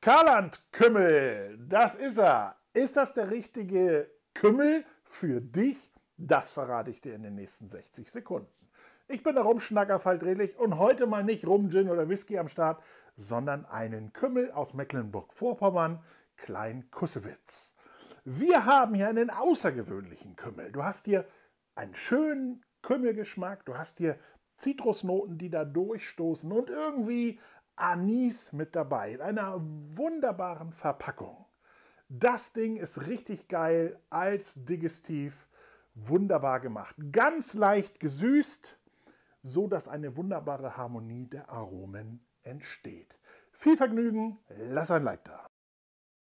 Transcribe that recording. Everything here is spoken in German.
Karland-Kümmel, das ist er. Ist das der richtige Kümmel für dich? Das verrate ich dir in den nächsten 60 Sekunden. Ich bin der Rumschnacker Falldrehlich und heute mal nicht Rum, Gin oder Whisky am Start, sondern einen Kümmel aus Mecklenburg-Vorpommern, Klein-Kussewitz. Wir haben hier einen außergewöhnlichen Kümmel. Du hast hier einen schönen Kümmelgeschmack, du hast hier Zitrusnoten, die da durchstoßen und irgendwie Anis mit dabei, in einer wunderbaren Verpackung. Das Ding ist richtig geil als Digestiv, wunderbar gemacht. Ganz leicht gesüßt, so dass eine wunderbare Harmonie der Aromen entsteht. Viel Vergnügen, lass ein Like da.